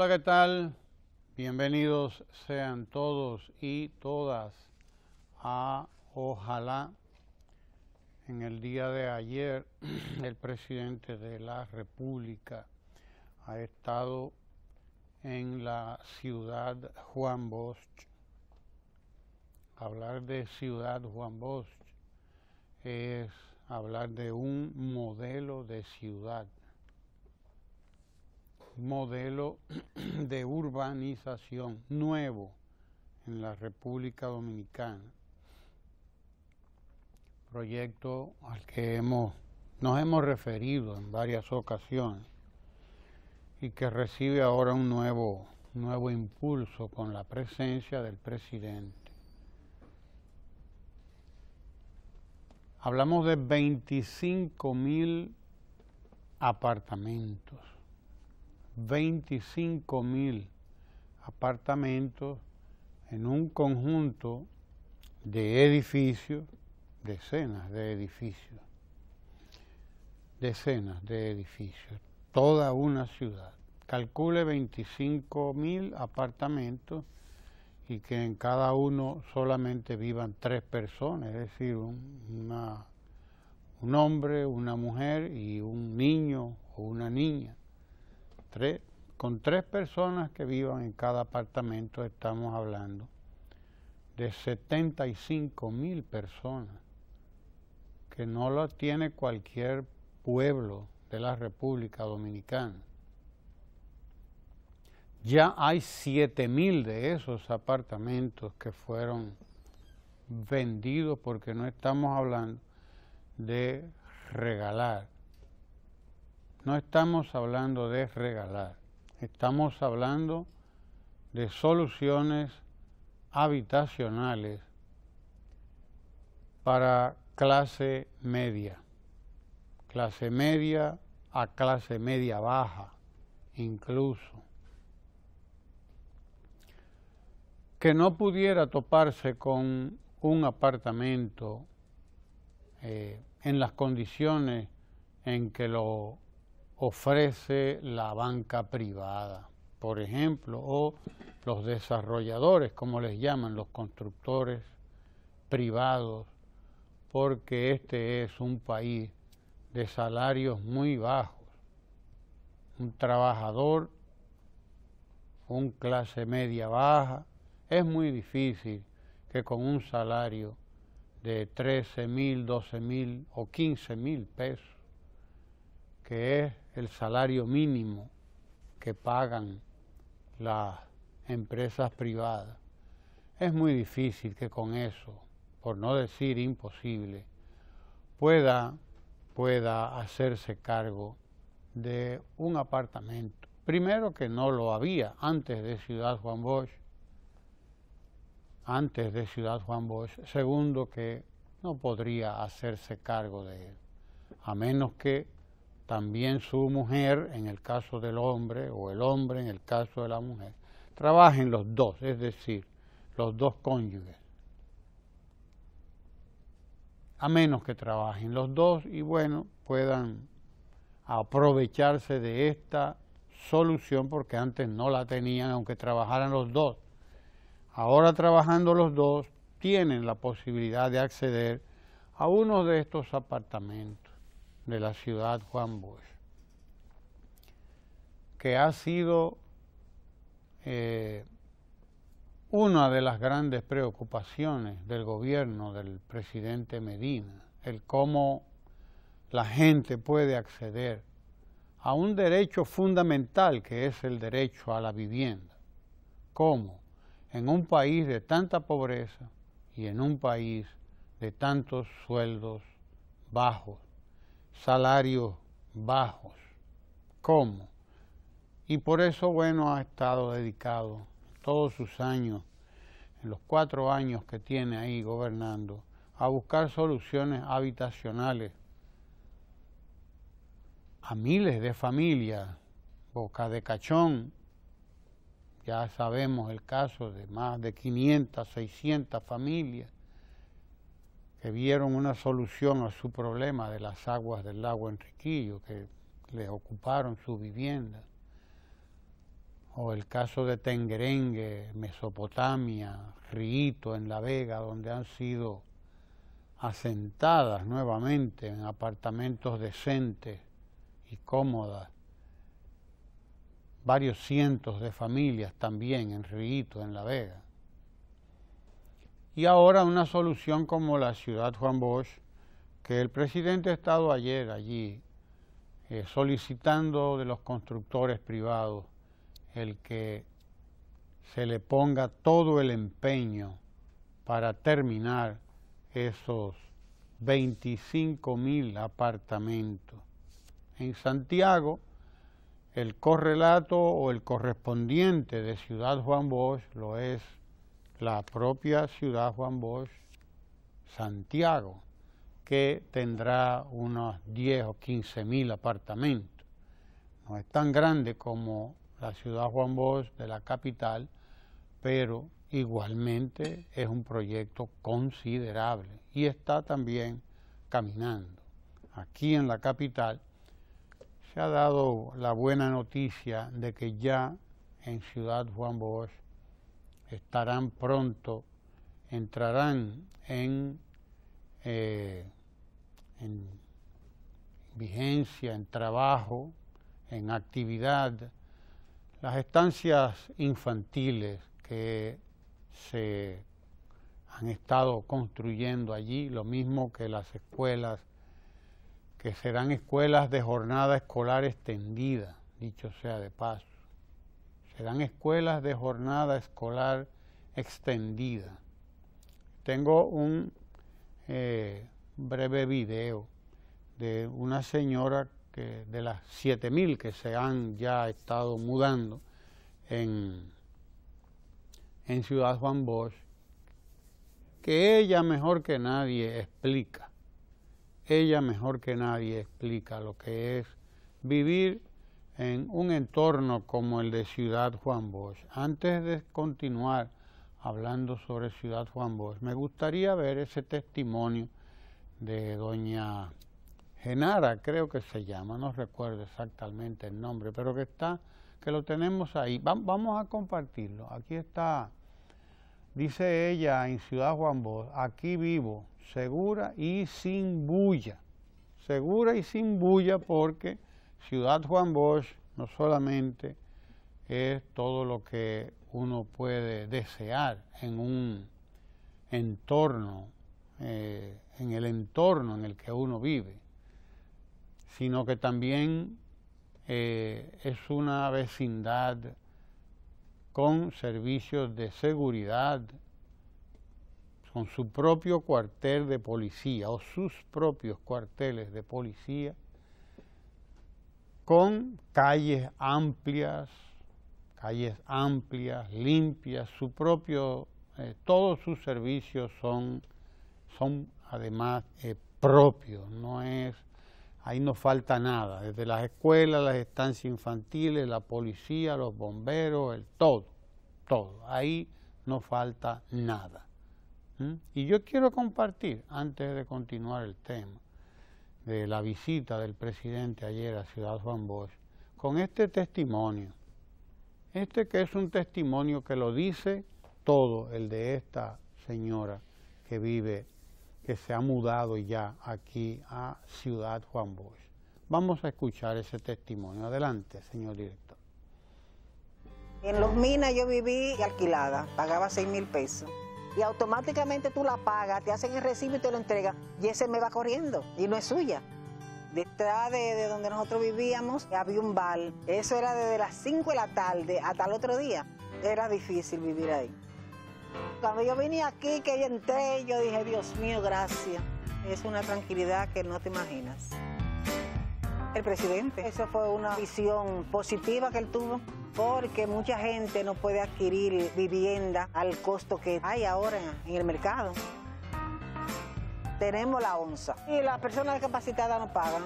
Hola, ¿qué tal? Bienvenidos sean todos y todas a Ojalá. En el día de ayer, el presidente de la República ha estado en la ciudad Juan Bosch. Hablar de ciudad Juan Bosch es hablar de un modelo de ciudad modelo de urbanización nuevo en la República Dominicana. Proyecto al que nos hemos referido en varias ocasiones y que recibe ahora un nuevo, nuevo impulso con la presencia del presidente. Hablamos de 25 mil apartamentos 25 mil apartamentos en un conjunto de edificios, decenas de edificios, decenas de edificios, toda una ciudad. Calcule 25 mil apartamentos y que en cada uno solamente vivan tres personas, es decir, un, un hombre, una mujer y un niño o una niña con tres personas que vivan en cada apartamento estamos hablando de 75 mil personas, que no lo tiene cualquier pueblo de la República Dominicana. Ya hay 7 mil de esos apartamentos que fueron vendidos porque no estamos hablando de regalar, no estamos hablando de regalar, estamos hablando de soluciones habitacionales para clase media, clase media a clase media baja incluso, que no pudiera toparse con un apartamento eh, en las condiciones en que lo ofrece la banca privada, por ejemplo, o los desarrolladores, como les llaman, los constructores privados, porque este es un país de salarios muy bajos. Un trabajador, un clase media baja, es muy difícil que con un salario de 13 mil, 12 mil o 15 mil pesos, que es el salario mínimo que pagan las empresas privadas. Es muy difícil que con eso, por no decir imposible, pueda, pueda hacerse cargo de un apartamento. Primero que no lo había antes de Ciudad Juan Bosch, antes de Ciudad Juan Bosch. Segundo que no podría hacerse cargo de él, a menos que también su mujer en el caso del hombre o el hombre en el caso de la mujer. Trabajen los dos, es decir, los dos cónyuges. A menos que trabajen los dos y bueno, puedan aprovecharse de esta solución porque antes no la tenían aunque trabajaran los dos. Ahora trabajando los dos tienen la posibilidad de acceder a uno de estos apartamentos de la ciudad Juan Bosch, que ha sido eh, una de las grandes preocupaciones del gobierno del presidente Medina, el cómo la gente puede acceder a un derecho fundamental que es el derecho a la vivienda. ¿Cómo? En un país de tanta pobreza y en un país de tantos sueldos bajos salarios bajos. ¿Cómo? Y por eso, bueno, ha estado dedicado todos sus años, en los cuatro años que tiene ahí gobernando, a buscar soluciones habitacionales a miles de familias. Boca de Cachón, ya sabemos el caso de más de 500, 600 familias que vieron una solución a su problema de las aguas del lago Enriquillo, que le ocuparon su vivienda. O el caso de Tengrengue, Mesopotamia, Riito en La Vega, donde han sido asentadas nuevamente en apartamentos decentes y cómodas varios cientos de familias también en Riito, en La Vega y ahora una solución como la ciudad Juan Bosch, que el presidente ha estado ayer allí eh, solicitando de los constructores privados el que se le ponga todo el empeño para terminar esos 25 mil apartamentos. En Santiago, el correlato o el correspondiente de Ciudad Juan Bosch lo es la propia ciudad Juan Bosch, Santiago, que tendrá unos 10 o 15 mil apartamentos. No es tan grande como la ciudad Juan Bosch de la capital, pero igualmente es un proyecto considerable y está también caminando. Aquí en la capital se ha dado la buena noticia de que ya en Ciudad Juan Bosch estarán pronto, entrarán eh, en, vigencia, en trabajo, en actividad, las estancias infantiles que se han estado construyendo allí, lo mismo que las escuelas, que serán escuelas de jornada escolar extendida, dicho sea de paso serán escuelas de jornada escolar extendida. Tengo un eh, breve video de una señora que de las 7.000 que se han ya estado mudando en, en Ciudad Juan Bosch, que ella mejor que nadie explica, ella mejor que nadie explica lo que es vivir en un entorno como el de Ciudad Juan Bosch. Antes de continuar hablando sobre Ciudad Juan Bosch, me gustaría ver ese testimonio de doña Genara, creo que se llama, no recuerdo exactamente el nombre, pero que está, que lo tenemos ahí. vamos a compartirlo. Aquí está, dice ella en Ciudad Juan Bosch, aquí vivo, segura y sin bulla. Segura y sin bulla porque Ciudad Juan Bosch no solamente es todo lo que uno puede desear en un entorno, eh, en el entorno en el que uno vive, sino que también eh, es una vecindad con servicios de seguridad, con su propio cuartel de policía o sus propios cuarteles de policía, con calles amplias, calles amplias, limpias, su propio, eh, todos sus servicios son, son además eh, propios, no es, ahí no falta nada, desde las escuelas, las estancias infantiles, la policía, los bomberos, el todo, todo, ahí no falta nada. Y yo quiero compartir, antes de continuar el tema, de la visita del presidente ayer a Ciudad Juan Bosch con este testimonio, este que es un testimonio que lo dice todo, el de esta señora que vive, que se ha mudado ya aquí a Ciudad Juan Bosch. Vamos a escuchar ese testimonio. Adelante, señor director. En Los Minas yo viví alquilada, pagaba 6 mil pesos y automáticamente tú la pagas, te hacen el recibo y te lo entregan y ese me va corriendo y no es suya. Detrás de, donde nosotros vivíamos había un bar, eso era desde las 5 de la tarde hasta el otro día. Era difícil vivir ahí. Cuando yo vine aquí, que yo entré, yo dije, Dios mío, gracias. Es una tranquilidad que no te imaginas. El presidente, eso fue una visión positiva que él tuvo porque mucha gente no puede adquirir vivienda al costo que hay ahora en el mercado. Tenemos la onza y las personas capacitadas no pagan.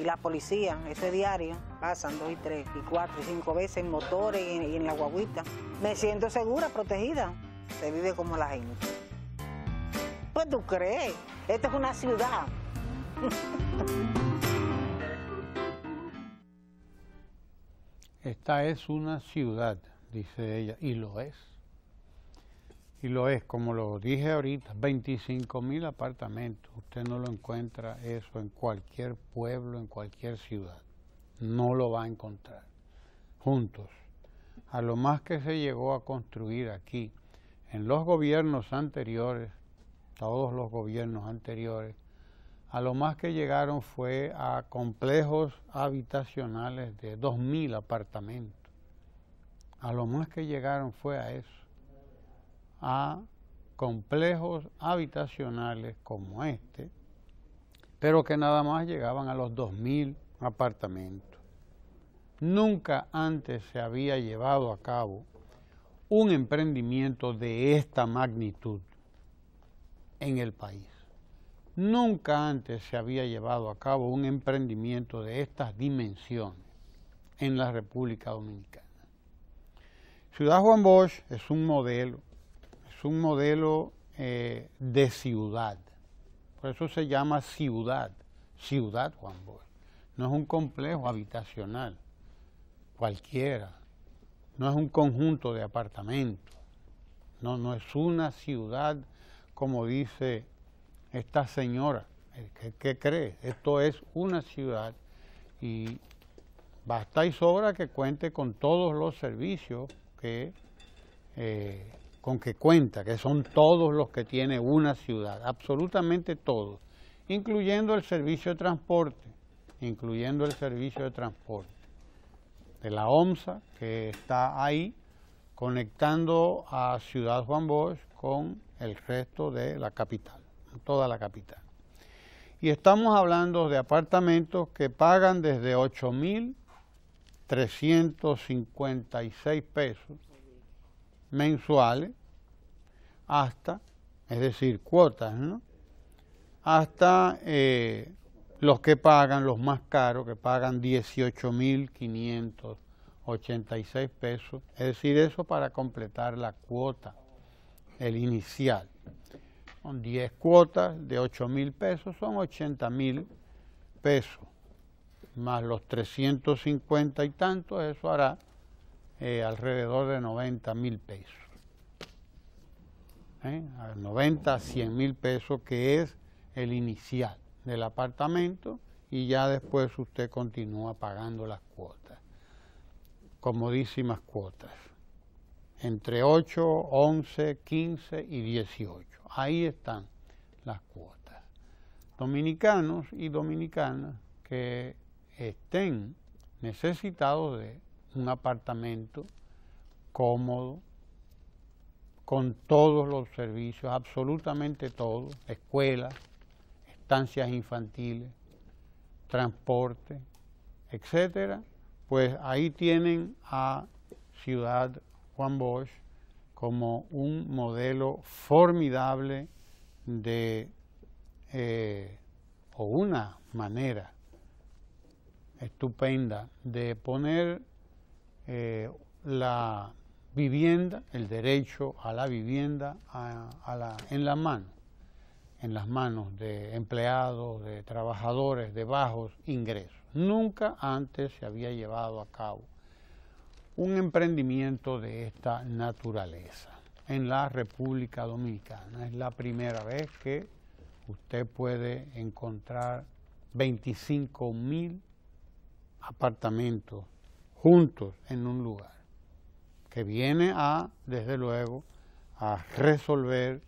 Y la policía, ese diario, pasan dos y tres y cuatro y cinco veces en motores y en, la guaguita. Me siento segura, protegida. Se vive como la gente. Pues tú crees, esta es una ciudad. Esta es una ciudad, dice ella, y lo es. Y lo es, como lo dije ahorita, 25 mil apartamentos. Usted no lo encuentra eso en cualquier pueblo, en cualquier ciudad. No lo va a encontrar. Juntos. A lo más que se llegó a construir aquí, en los gobiernos anteriores, todos los gobiernos anteriores, a lo más que llegaron fue a complejos habitacionales de 2.000 apartamentos. A lo más que llegaron fue a eso, a complejos habitacionales como este, pero que nada más llegaban a los 2.000 apartamentos. Nunca antes se había llevado a cabo un emprendimiento de esta magnitud en el país. Nunca antes se había llevado a cabo un emprendimiento de estas dimensiones en la República Dominicana. Ciudad Juan Bosch es un modelo, es un modelo eh, de ciudad, por eso se llama ciudad, Ciudad Juan Bosch. No es un complejo habitacional cualquiera, no es un conjunto de apartamentos, no, no es una ciudad como dice esta señora, eh, ¿qué, cree? Esto es una ciudad y basta y sobra que cuente con todos los servicios que, eh, con que cuenta, que son todos los que tiene una ciudad, absolutamente todos, incluyendo el servicio de transporte, incluyendo el servicio de transporte de la OMSA, que está ahí conectando a Ciudad Juan Bosch con el resto de la capital toda la capital. Y estamos hablando de apartamentos que pagan desde 8.356 pesos mensuales hasta, es decir, cuotas, Hasta eh, los que pagan, los más caros, que pagan 18.586 pesos, es decir, eso para completar la cuota, el inicial. Son 10 cuotas de 8 mil pesos, son 80 mil pesos. Más los 350 y tantos, eso hará eh, alrededor de 90 mil pesos. 90 ¿Eh? a 100 mil pesos, que es el inicial del apartamento, y ya después usted continúa pagando las cuotas, comodísimas cuotas entre 8, 11, 15 y 18. Ahí están las cuotas. Dominicanos y dominicanas que estén necesitados de un apartamento cómodo, con todos los servicios, absolutamente todos, escuelas, estancias infantiles, transporte, etcétera, pues ahí tienen a Ciudad Juan Bosch como un modelo formidable de, eh, o una manera estupenda de poner eh, la vivienda, el derecho a la vivienda la, en las manos, en las manos de empleados, de trabajadores de bajos ingresos. Nunca antes se había llevado a cabo un emprendimiento de esta naturaleza en la República Dominicana. Es la primera vez que usted puede encontrar 25 mil apartamentos juntos en un lugar, que viene a, desde luego, a resolver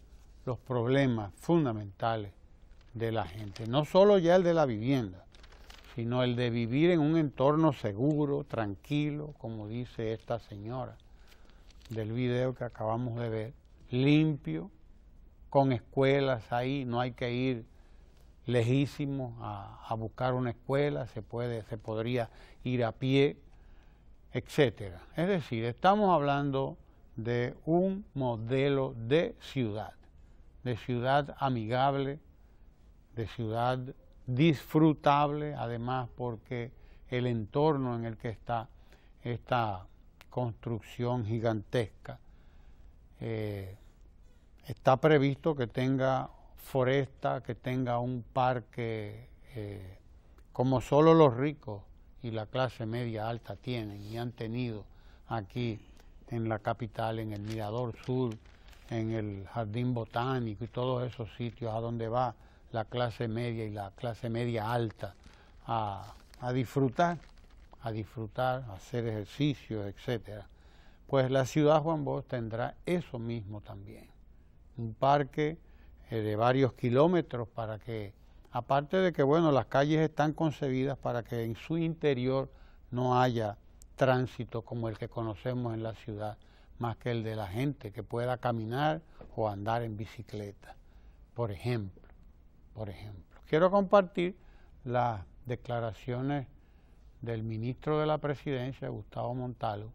los problemas fundamentales de la gente, no solo ya el de la vivienda, sino el de vivir en un entorno seguro, tranquilo, como dice esta señora del video que acabamos de ver, limpio, con escuelas ahí, no hay que ir lejísimo a, buscar una escuela, se, puede, se podría ir a pie, etcétera. Es decir, estamos hablando de un modelo de ciudad, de ciudad amigable, de ciudad disfrutable además porque el entorno en el que está esta construcción gigantesca eh, está previsto que tenga foresta, que tenga un parque eh, como solo los ricos y la clase media alta tienen y han tenido aquí en la capital, en el Mirador Sur, en el Jardín Botánico y todos esos sitios a donde va la clase media y la clase media alta a, disfrutar, a disfrutar, a hacer ejercicio, etcétera. Pues la ciudad Juan Bosch tendrá eso mismo también, un parque eh, de varios kilómetros para que, aparte de que bueno, las calles están concebidas para que en su interior no haya tránsito como el que conocemos en la ciudad, más que el de la gente que pueda caminar o andar en bicicleta, por ejemplo. Por ejemplo, quiero compartir las declaraciones del ministro de la presidencia, Gustavo Montalvo,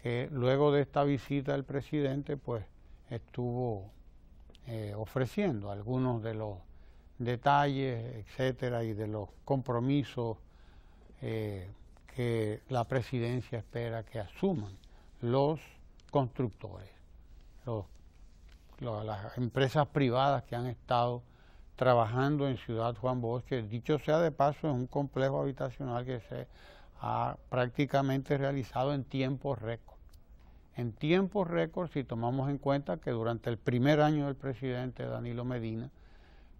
que luego de esta visita del presidente, pues estuvo eh, ofreciendo algunos de los detalles, etcétera, y de los compromisos eh, que la presidencia espera que asuman los constructores, las empresas privadas que han estado trabajando en Ciudad Juan Bosque, dicho sea de paso, es un complejo habitacional que se ha prácticamente realizado en tiempo récord. En tiempo récord, si tomamos en cuenta que durante el primer año del presidente Danilo Medina,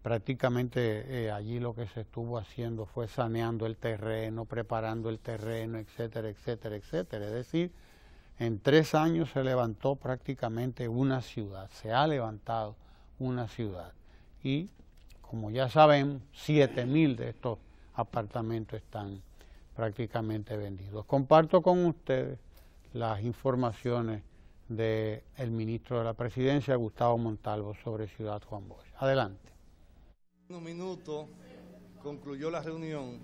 prácticamente eh, allí lo que se estuvo haciendo fue saneando el terreno, preparando el terreno, etcétera, etcétera, etcétera. Es decir, en tres años se levantó prácticamente una ciudad, se ha levantado una ciudad. Y como ya saben, 7.000 de estos apartamentos están prácticamente vendidos. Comparto con ustedes las informaciones del ministro de la Presidencia, Gustavo Montalvo, sobre Ciudad Juan Bosch. Adelante. En un minuto concluyó la reunión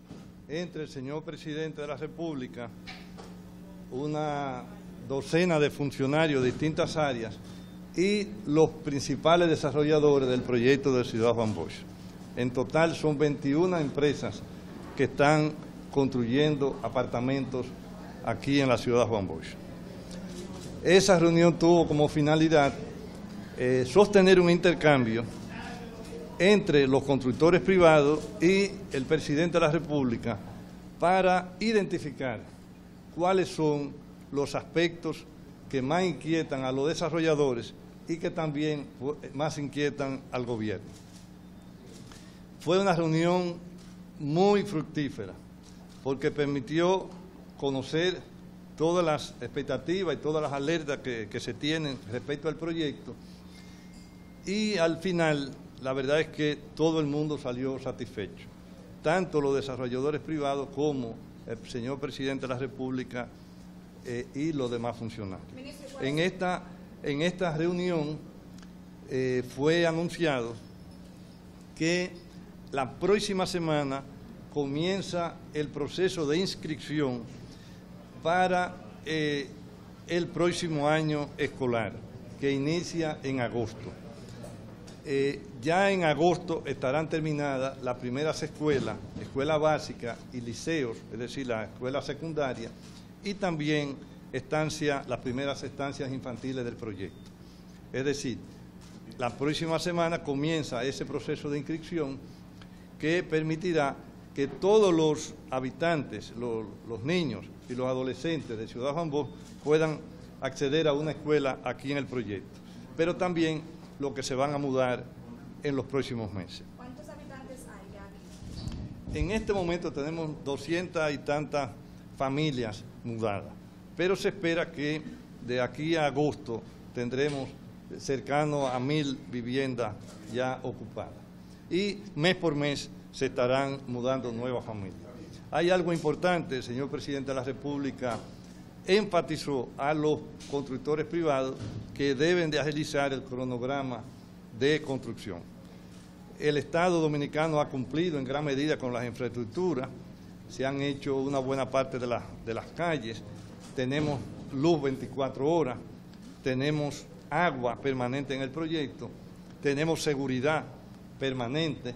entre el señor presidente de la República, una docena de funcionarios de distintas áreas y los principales desarrolladores del proyecto de Ciudad Juan Bosch. En total son 21 empresas que están construyendo apartamentos aquí en la ciudad de Juan Bosch. Esa reunión tuvo como finalidad eh, sostener un intercambio entre los constructores privados y el presidente de la República para identificar cuáles son los aspectos que más inquietan a los desarrolladores y que también eh, más inquietan al gobierno. Fue una reunión muy fructífera porque permitió conocer todas las expectativas y todas las alertas que, se tienen respecto al proyecto. Y al final, la verdad es que todo el mundo salió satisfecho, tanto los desarrolladores privados como el señor presidente de la República eh, y los demás funcionarios. En esta, en reunión eh, fue anunciado que la próxima semana comienza el proceso de inscripción para eh, el próximo año escolar, que inicia en agosto. Eh, ya en agosto estarán terminadas las primeras escuelas, escuela básica y liceos, es decir, la escuela secundaria, y también las primeras estancias infantiles del proyecto. Es decir, la próxima semana comienza ese proceso de inscripción que permitirá que todos los habitantes, los, niños y los adolescentes de Ciudad Juan puedan acceder a una escuela aquí en el proyecto, pero también lo que se van a mudar en los próximos meses. ¿Cuántos habitantes hay aquí? En este momento tenemos doscientas y tantas familias mudadas, pero se espera que de aquí a agosto tendremos cercano a mil viviendas ya ocupadas y mes por mes se estarán mudando nuevas familias. Hay algo importante, señor presidente de la República enfatizó a los constructores privados que deben de agilizar el cronograma de construcción. El Estado dominicano ha cumplido en gran medida con las infraestructuras, se han hecho una buena parte de, de las calles, tenemos luz 24 horas, tenemos agua permanente en el proyecto, tenemos seguridad permanente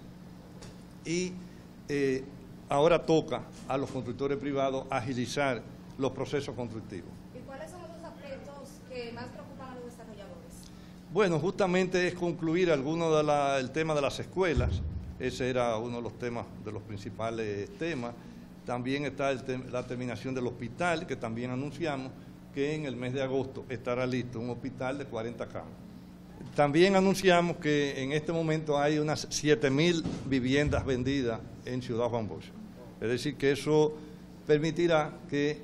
y eh, ahora toca a los constructores privados agilizar los procesos constructivos. ¿Y cuáles son los aspectos que más preocupan a los desarrolladores? Bueno, justamente es concluir alguno del tema de las escuelas, ese era uno de los temas, de los principales temas. También está la terminación del hospital, que también anunciamos que en el mes de agosto estará listo un hospital de 40 camas. También anunciamos que en este momento hay unas 7.000 viviendas vendidas en Ciudad Juan Bosch. Es decir, que eso permitirá que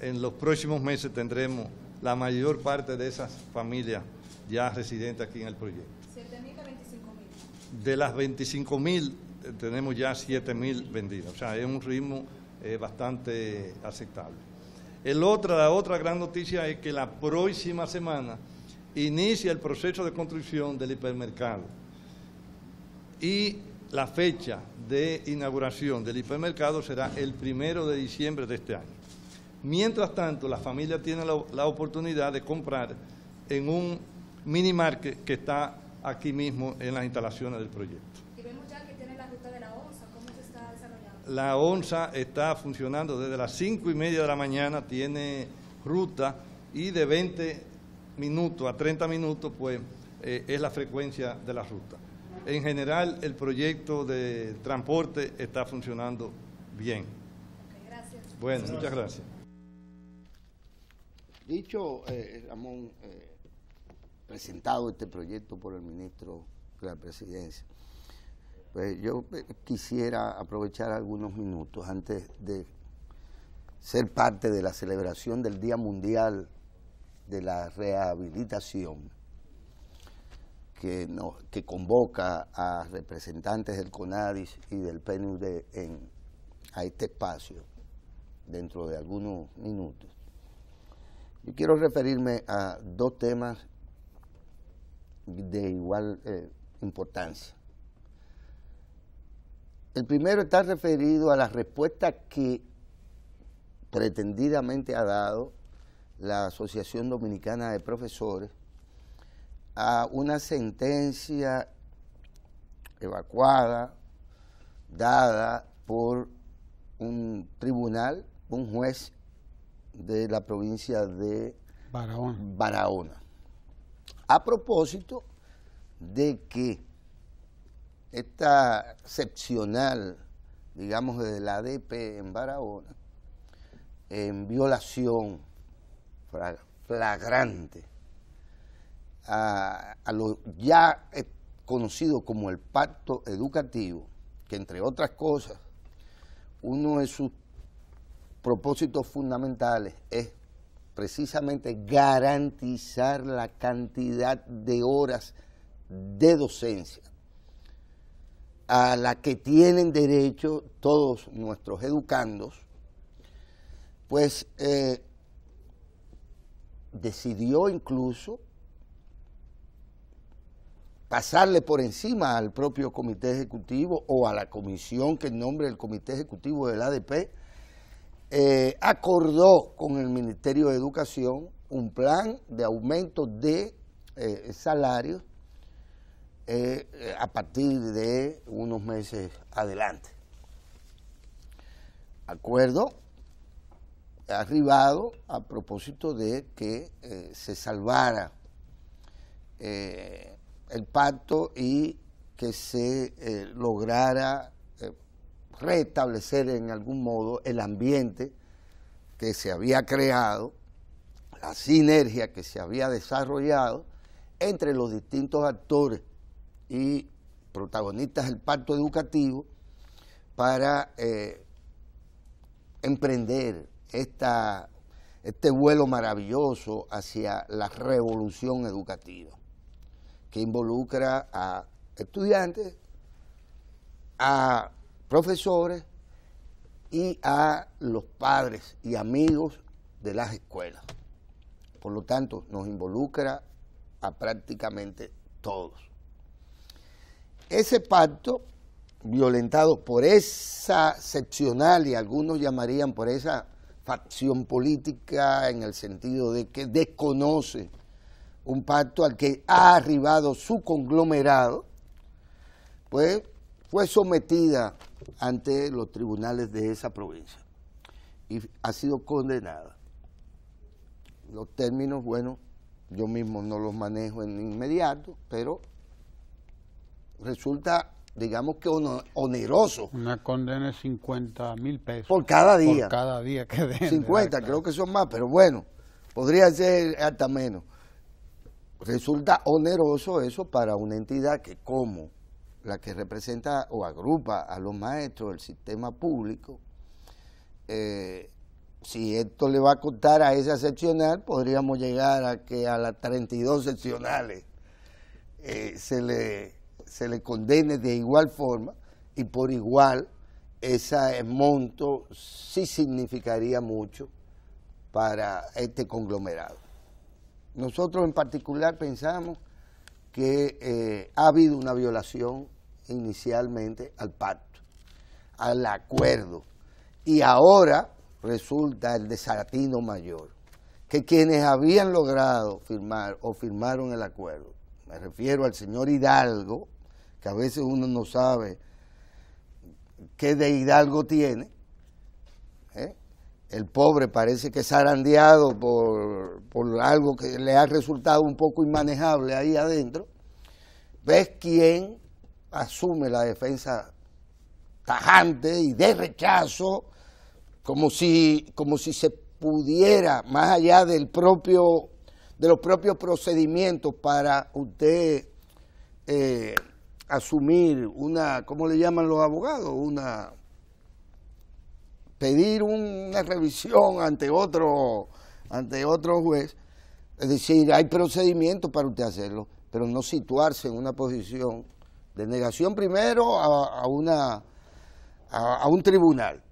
en los próximos meses tendremos la mayor parte de esas familias ya residentes aquí en el proyecto. ¿7.000 25.000? De las 25.000 eh, tenemos ya 7.000 vendidas, o sea, es un ritmo eh, bastante aceptable. El otra, la otra gran noticia es que la próxima semana inicia el proceso de construcción del hipermercado y la fecha de inauguración del hipermercado será el primero de diciembre de este año. Mientras tanto, la familia tiene la, oportunidad de comprar en un mini market que está aquí mismo en las instalaciones del proyecto. Y vemos ya que tiene la ruta de la ONSA, ¿cómo se está desarrollando? La ONSA está funcionando desde las 5 y media de la mañana, tiene ruta y de 20 minutos a 30 minutos, pues eh, es la frecuencia de la ruta. En general, el proyecto de transporte está funcionando bien. Bueno, muchas gracias. Dicho, eh, Ramón, eh, presentado este proyecto por el ministro de la Presidencia, pues yo quisiera aprovechar algunos minutos antes de ser parte de la celebración del Día Mundial de la rehabilitación que, convoca a representantes del CONADIS y del PNUD en, a este espacio dentro de algunos minutos. Yo quiero referirme a dos temas de igual eh, importancia. El primero está referido a la respuesta que pretendidamente ha dado la Asociación Dominicana de Profesores, a una sentencia evacuada, dada por un tribunal, un juez de la provincia de Barahona. A propósito de que esta excepcional, digamos, de la ADP en Barahona, en violación flagrante a, lo ya eh, conocido como el pacto educativo, que entre otras cosas, uno de sus propósitos fundamentales es precisamente garantizar la cantidad de horas de docencia a la que tienen derecho todos nuestros educandos, pues eh, decidió incluso pasarle por encima al propio comité ejecutivo o a la comisión que en nombre del comité ejecutivo del ADP, eh, acordó con el Ministerio de Educación un plan de aumento de eh, salarios eh, a partir de unos meses adelante. Acuerdo arribado a propósito de que eh, se salvara eh, el pacto y que se eh, lograra restablecer en algún modo el ambiente que se había creado, la sinergia que se había desarrollado entre los distintos actores y protagonistas del pacto educativo para emprender esta, este vuelo maravilloso hacia la revolución educativa, que involucra a estudiantes, a profesores y a los padres y amigos de las escuelas. Por lo tanto, nos involucra a prácticamente todos. Ese pacto, violentado por esa seccional, y algunos llamarían por esa facción política en el sentido de que desconoce un pacto al que ha arribado su conglomerado, pues fue sometida ante los tribunales de esa provincia y ha sido condenada. Los términos, bueno, yo mismo no los manejo en inmediato, pero resulta digamos que oneroso. Una condena de 50 mil pesos. Por cada día. cada día que den. 50, creo que son más, pero bueno, podría ser hasta menos. Resulta oneroso eso para una entidad que como la que representa o agrupa a los maestros del sistema público, eh, si esto le va a costar a esa seccional, podríamos llegar a que a las 32 seccionales eh, se le se le condene de igual forma y por igual ese monto sí significaría mucho para este conglomerado. Nosotros en particular pensamos que eh, ha habido una violación inicialmente al pacto, al acuerdo, y ahora resulta el desatino mayor, que quienes habían logrado firmar o firmaron el acuerdo, me refiero al señor Hidalgo, que a veces uno no sabe qué de Hidalgo tiene. ¿eh? El pobre parece que es arandeado por, por algo que le ha resultado un poco inmanejable ahí adentro. ¿Ves quién asume la defensa tajante y de rechazo, como si, como si se pudiera, más allá del propio, de los propios procedimientos para usted eh, asumir una, ¿cómo le llaman los abogados? Una pedir una revisión ante otro, ante otro juez. Es decir, hay procedimientos para usted hacerlo, pero no situarse en una posición de negación primero a, una, a un tribunal.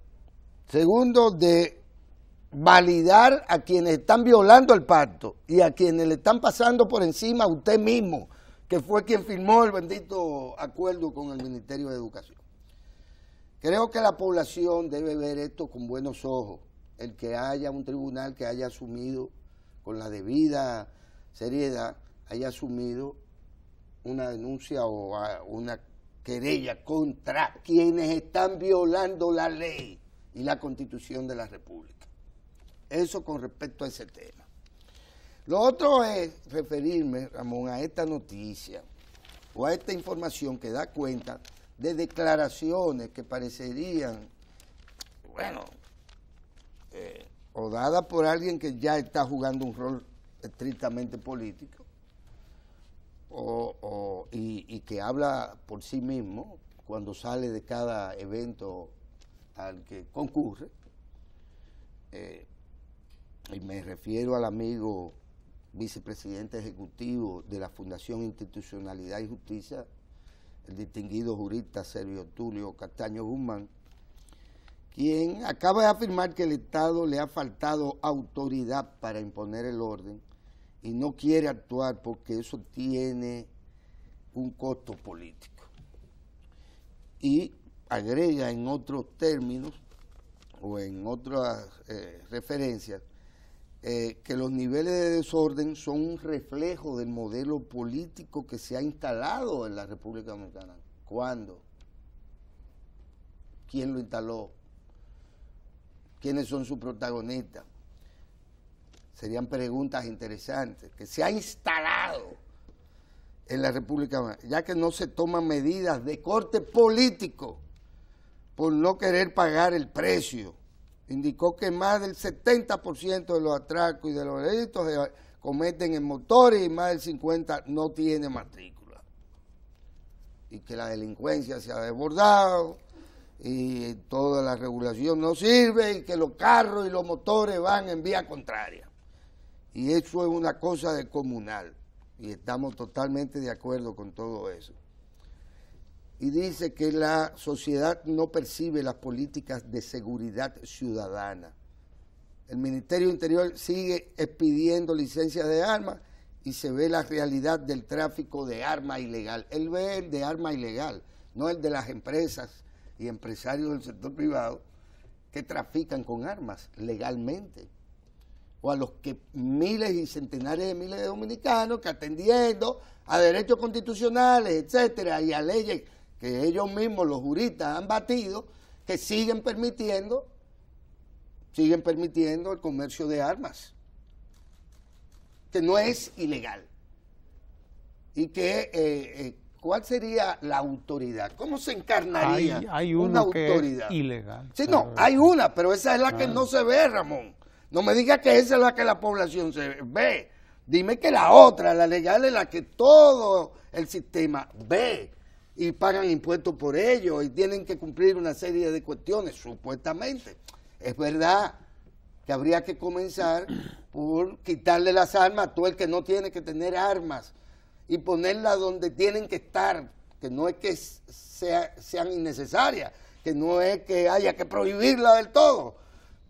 Segundo, de validar a quienes están violando el pacto y a quienes le están pasando por encima a usted mismo que fue quien firmó el bendito acuerdo con el Ministerio de Educación. Creo que la población debe ver esto con buenos ojos, el que haya un tribunal que haya asumido con la debida seriedad, haya asumido una denuncia o ah, una querella contra quienes están violando la ley y la constitución de la República. Eso con respecto a ese tema. Lo otro es referirme, Ramón, a esta noticia o a esta información que da cuenta de declaraciones que parecerían, bueno, eh, o dadas por alguien que ya está jugando un rol estrictamente político, y, que habla por sí mismo cuando sale de cada evento al que concurre. Eh, y me refiero al amigo vicepresidente ejecutivo de la Fundación Institucionalidad y Justicia, el distinguido jurista Sergio Tulio Castaño Guzmán, quien acaba de afirmar que el Estado le ha faltado autoridad para imponer el orden y no quiere actuar porque eso tiene un costo político. Y agrega en otros términos o en otras eh, referencias eh, que los niveles de desorden son un reflejo del modelo político que se ha instalado en la República Dominicana. ¿Cuándo? ¿Quién lo instaló? ¿Quiénes son sus protagonistas? Serían preguntas interesantes. Que se ha instalado en la República Dominicana, ya que no se toman medidas de corte político por no querer pagar el precio indicó que más del 70% de los atracos y de los delitos cometen en motores y más del 50% no tiene matrícula. Y que la delincuencia se ha desbordado y toda la regulación no sirve y que los carros y los motores van en vía contraria. Y eso es una cosa de comunal y estamos totalmente de acuerdo con todo eso y dice que la sociedad no percibe las políticas de seguridad ciudadana. El Ministerio Interior sigue expidiendo licencias de armas y se ve la realidad del tráfico de armas ilegal. Él ve el de armas ilegal, no el de las empresas y empresarios del sector privado que trafican con armas legalmente. O a los que miles y centenares de miles de dominicanos que atendiendo a derechos constitucionales, etcétera, y a leyes que ellos mismos, los juristas, han batido, que siguen permitiendo, siguen permitiendo el comercio de armas, que no es ilegal. Y que, eh, eh, ¿cuál sería la autoridad? ¿Cómo se encarnaría hay, hay una autoridad? es ilegal. Sí, no, hay una, pero esa es la que ah. no se ve, Ramón. No me digas que esa es la que la población se ve. Dime que la otra, la legal, es la que todo el sistema ve y pagan impuestos por ello y tienen que cumplir una serie de cuestiones, supuestamente. Es verdad que habría que comenzar por quitarle las armas a todo el que no tiene que tener armas y ponerlas donde tienen que estar, que no es que sean innecesarias, que no es que haya que prohibirla del todo,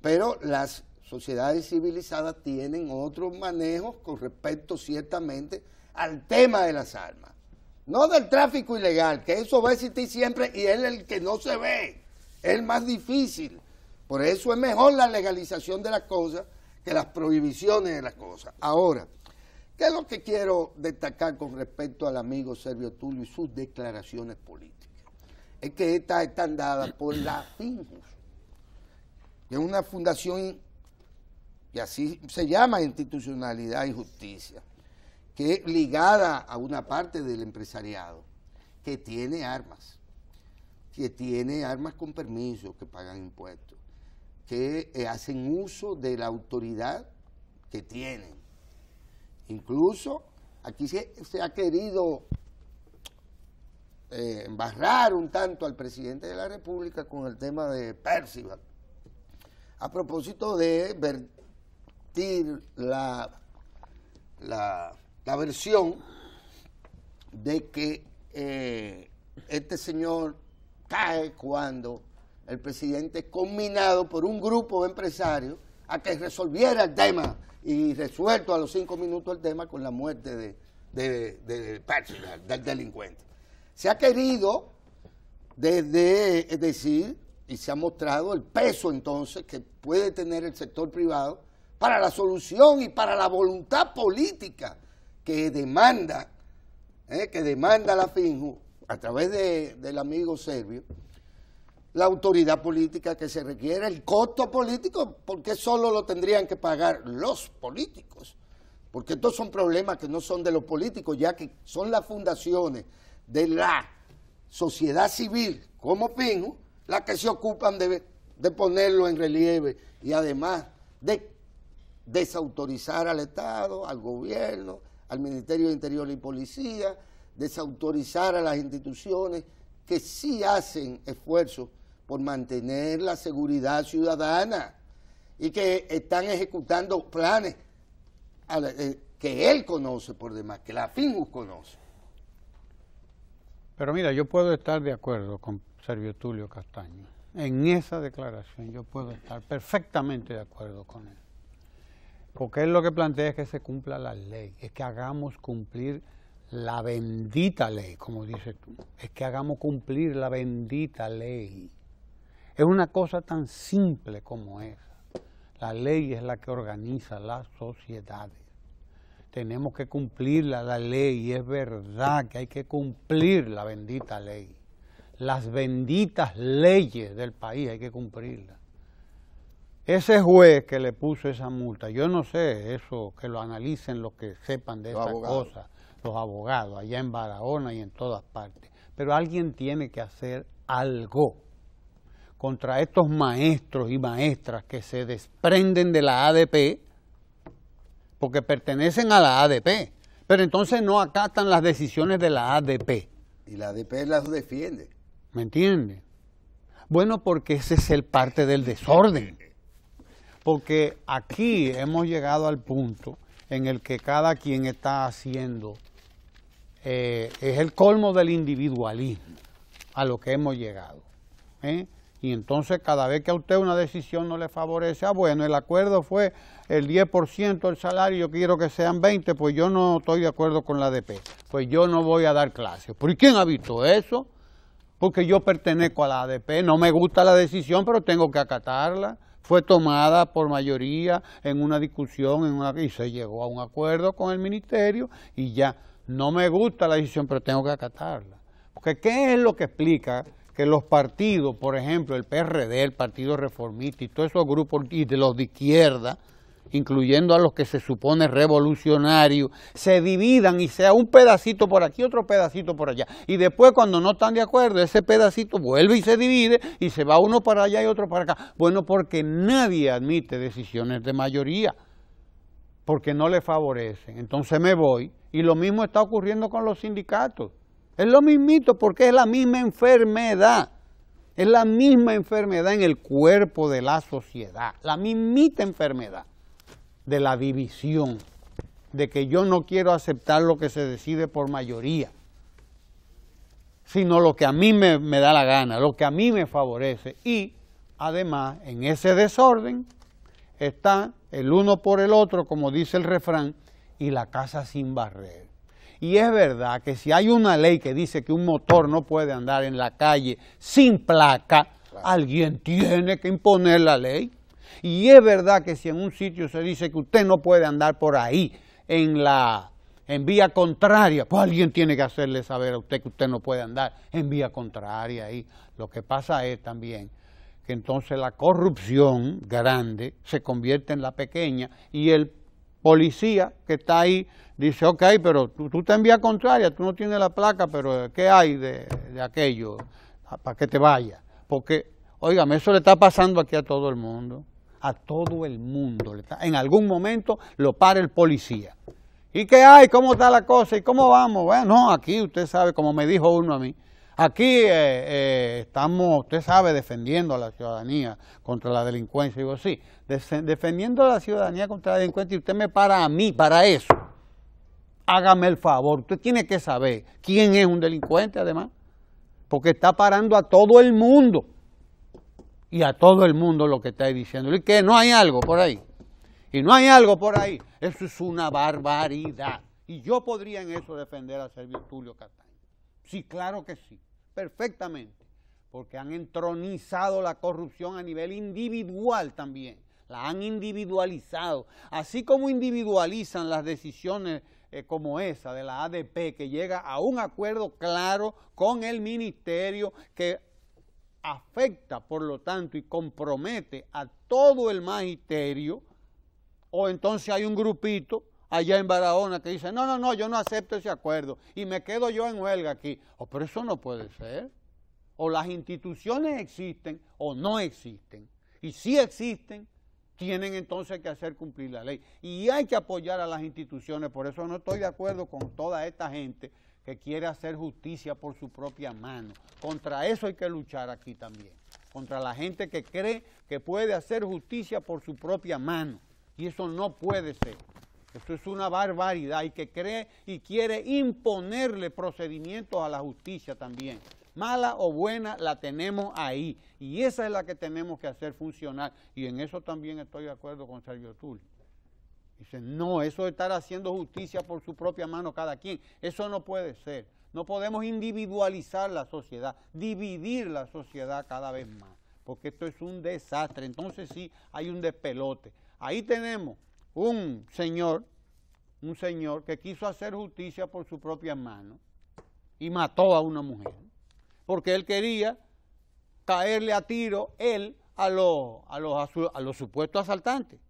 pero las sociedades civilizadas tienen otros manejos con respecto ciertamente al tema de las armas. No del tráfico ilegal, que eso va a existir siempre y es el que no se ve, es el más difícil. Por eso es mejor la legalización de las cosas que las prohibiciones de las cosas. Ahora, ¿qué es lo que quiero destacar con respecto al amigo Servio Tulio y sus declaraciones políticas? Es que estas están dadas por la FINJUS, que es una fundación, que así se llama institucionalidad y justicia, que es ligada a una parte del empresariado, que tiene armas, que tiene armas con permiso, que pagan impuestos, que eh, hacen uso de la autoridad que tienen. Incluso aquí se, ha querido eh, embarrar un tanto al presidente de la República con el tema de Percival. A propósito de vertir la, la la versión de que eh, este señor cae cuando el presidente es combinado por un grupo de empresarios a que resolviera el tema y resuelto a los cinco minutos el tema con la muerte de, del delincuente. Se ha querido desde eh, decir y se ha mostrado el peso entonces que puede tener el sector privado para la solución y para la voluntad política que demanda, eh, que demanda la FINJU a través del amigo serbio, la autoridad política que se requiere, el costo político, porque solo lo tendrían que pagar los políticos, porque estos son problemas que no son de los políticos, ya que son las fundaciones de la sociedad civil como Finju... las que se ocupan de, de, ponerlo en relieve y además de desautorizar al Estado, al gobierno, al Ministerio de Interior y Policía, desautorizar a las instituciones que sí hacen esfuerzos por mantener la seguridad ciudadana y que están ejecutando planes eh, que él conoce por demás, que la FINUS conoce. Pero mira, yo puedo estar de acuerdo con Servio Tulio Castaño. En esa declaración yo puedo estar perfectamente de acuerdo con él. Porque él lo que plantea es que se cumpla la ley, es que hagamos cumplir la bendita ley, como dices tú, es que hagamos cumplir la bendita ley. Es una cosa tan simple como esa. La ley es la que organiza las sociedades. Tenemos que cumplirla, la ley, y es verdad que hay que cumplir la bendita ley. Las benditas leyes del país hay que cumplirlas. Ese juez que le puso esa multa, yo no sé eso, que lo analicen los que sepan de esas cosas, los abogados, allá en Barahona y en todas partes. Pero alguien tiene que hacer algo contra estos maestros y maestras que se desprenden de la ADP, porque pertenecen a la ADP, pero entonces no acatan las decisiones de la ADP. Y la ADP las defiende. ¿Me entiende? Bueno, porque ese es el parte del desorden. porque aquí hemos llegado al punto en el que cada quien está haciendo, eh, es el colmo del individualismo a lo que hemos llegado. ¿eh? Y entonces cada vez que a usted una decisión no le favorece, ah, bueno, el acuerdo fue el 10% del salario, yo quiero que sean 20, pues yo no estoy de acuerdo con la ADP pues yo no voy a dar clases. ¿Por quién ha visto eso? Porque yo pertenezco a la ADP, no me gusta la decisión, pero tengo que acatarla fue tomada por mayoría en una discusión en una, y se llegó a un acuerdo con el ministerio y ya no me gusta la decisión, pero tengo que acatarla. Porque ¿qué es lo que explica que los partidos, por ejemplo, el PRD, el Partido Reformista y todos esos grupos y de los de izquierda, incluyendo a los que se supone revolucionarios, se dividan y sea un pedacito por aquí, otro pedacito por allá. Y después cuando no están de acuerdo, ese pedacito vuelve y se divide y se va uno para allá y otro para acá. Bueno, porque nadie admite decisiones de mayoría, porque no le favorecen. Entonces me voy y lo mismo está ocurriendo con los sindicatos. Es lo mismito porque es la misma enfermedad. Es la misma enfermedad en el cuerpo de la sociedad, la mismita enfermedad de la división, de que yo no quiero aceptar lo que se decide por mayoría, sino lo que a mí me, da la gana, lo que a mí me favorece. Y además, en ese desorden está el uno por el otro, como dice el refrán, y la casa sin barrer. Y es verdad que si hay una ley que dice que un motor no puede andar en la calle sin placa, alguien tiene que imponer la ley. Y es verdad que si en un sitio se dice que usted no puede andar por ahí, en la en vía contraria, pues alguien tiene que hacerle saber a usted que usted no puede andar en vía contraria. Y lo que pasa es también que entonces la corrupción grande se convierte en la pequeña y el policía que está ahí dice, ok, pero tú, tú te en vía contraria, tú no tienes la placa, pero eh, ¿qué hay de, de aquello ah, para que te vaya? Porque, oígame, eso le está pasando aquí a todo el mundo a todo el mundo. En algún momento lo para el policía. ¿Y qué hay? ¿Cómo está la cosa? ¿Y cómo vamos? Bueno, no, aquí usted sabe, como me dijo uno a mí, aquí eh, eh, estamos, usted sabe, defendiendo a la ciudadanía contra la delincuencia. Y digo, sí, defendiendo a la ciudadanía contra la delincuencia y usted me para a mí para eso. Hágame el favor, usted tiene que saber quién es un delincuente además, porque está parando a todo el mundo y a todo el mundo lo que está diciendo. Y que no hay algo por ahí. Y no hay algo por ahí. Eso es una barbaridad. Y yo podría en eso defender a Servio Tulio Castaño. Sí, claro que sí. Perfectamente. Porque han entronizado la corrupción a nivel individual también. La han individualizado. Así como individualizan las decisiones eh, como esa de la ADP, que llega a un acuerdo claro con el ministerio, que afecta, por lo tanto, y compromete a todo el magisterio, o entonces hay un grupito allá en Barahona que dice, no, no, no, yo no acepto ese acuerdo y me quedo yo en huelga aquí. o oh, pero eso no puede ser. O las instituciones existen o no existen. Y si existen, tienen entonces que hacer cumplir la ley. Y hay que apoyar a las instituciones, por eso no estoy de acuerdo con toda esta gente que quiere hacer justicia por su propia mano. Contra eso hay que luchar aquí también. Contra la gente que cree que puede hacer justicia por su propia mano. Y eso no puede ser. Eso es una barbaridad y que cree y quiere imponerle procedimientos a la justicia también. Mala o buena la tenemos ahí y esa es la que tenemos que hacer funcionar y en eso también estoy de acuerdo con Sergio Tulio, Dice, no, eso de estar haciendo justicia por su propia mano cada quien, eso no puede ser. No podemos individualizar la sociedad, dividir la sociedad cada vez más, porque esto es un desastre. Entonces sí, hay un despelote. Ahí tenemos un señor, un señor que quiso hacer justicia por su propia mano y mató a una mujer, porque él quería caerle a tiro él a los, a los, a los supuestos asaltantes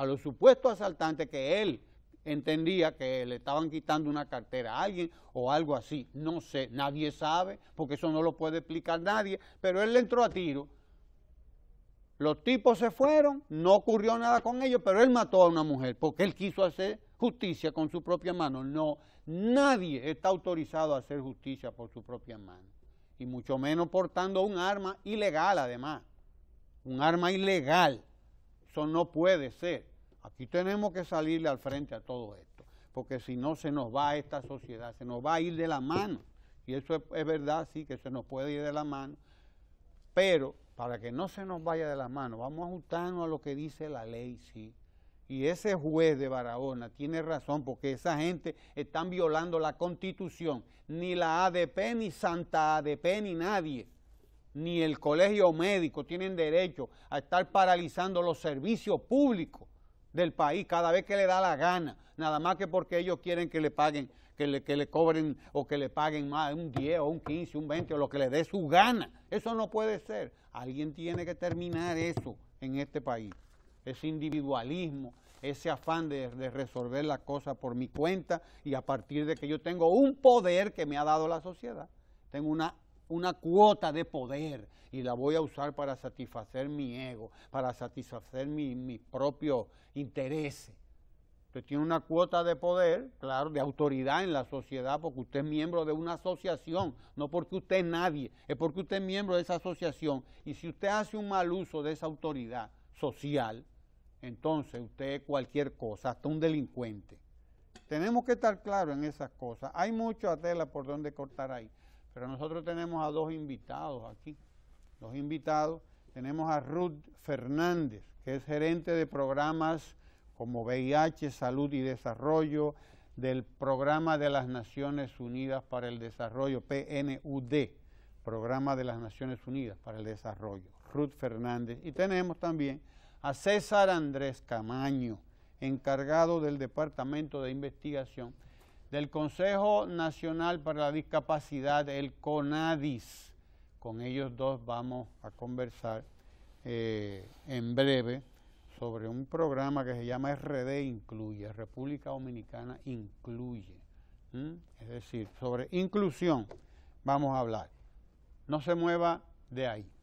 a los supuestos asaltantes que él entendía que le estaban quitando una cartera a alguien o algo así. No sé, nadie sabe, porque eso no lo puede explicar nadie, pero él le entró a tiro. Los tipos se fueron, no ocurrió nada con ellos, pero él mató a una mujer porque él quiso hacer justicia con su propia mano. No, nadie está autorizado a hacer justicia por su propia mano, y mucho menos portando un arma ilegal además, un arma ilegal. Eso no puede ser. Aquí tenemos que salirle al frente a todo esto, porque si no se nos va a esta sociedad, se nos va a ir de la mano. Y eso es, verdad, sí, que se nos puede ir de la mano, pero para que no se nos vaya de la mano, vamos a ajustarnos a lo que dice la ley, sí. Y ese juez de Barahona tiene razón porque esa gente están violando la constitución. Ni la ADP, ni Santa ADP, ni nadie, ni el colegio médico tienen derecho a estar paralizando los servicios públicos del país cada vez que le da la gana, nada más que porque ellos quieren que le paguen, que le, que le cobren o que le paguen más, un 10 o un 15, un 20 o lo que le dé su gana. Eso no puede ser. Alguien tiene que terminar eso en este país. Ese individualismo, ese afán de, de resolver las cosas por mi cuenta y a partir de que yo tengo un poder que me ha dado la sociedad, tengo una una cuota de poder y la voy a usar para satisfacer mi ego, para satisfacer mi, mi propio interés. Usted tiene una cuota de poder, claro, de autoridad en la sociedad, porque usted es miembro de una asociación, no porque usted es nadie, es porque usted es miembro de esa asociación. Y si usted hace un mal uso de esa autoridad social, entonces usted es cualquier cosa, hasta un delincuente. Tenemos que estar claros en esas cosas. Hay a tela por donde cortar ahí. Pero nosotros tenemos a dos invitados aquí. dos invitados, tenemos a Ruth Fernández, que es gerente de programas como VIH, Salud y Desarrollo, del Programa de las Naciones Unidas para el Desarrollo, PNUD, Programa de las Naciones Unidas para el Desarrollo, Ruth Fernández. Y tenemos también a César Andrés Camaño, encargado del Departamento de Investigación del Consejo Nacional para la Discapacidad, el CONADIS. Con ellos dos vamos a conversar eh, en breve sobre un programa que se llama RD Incluye, República Dominicana Incluye. Es decir, sobre inclusión vamos a hablar. No se mueva de ahí.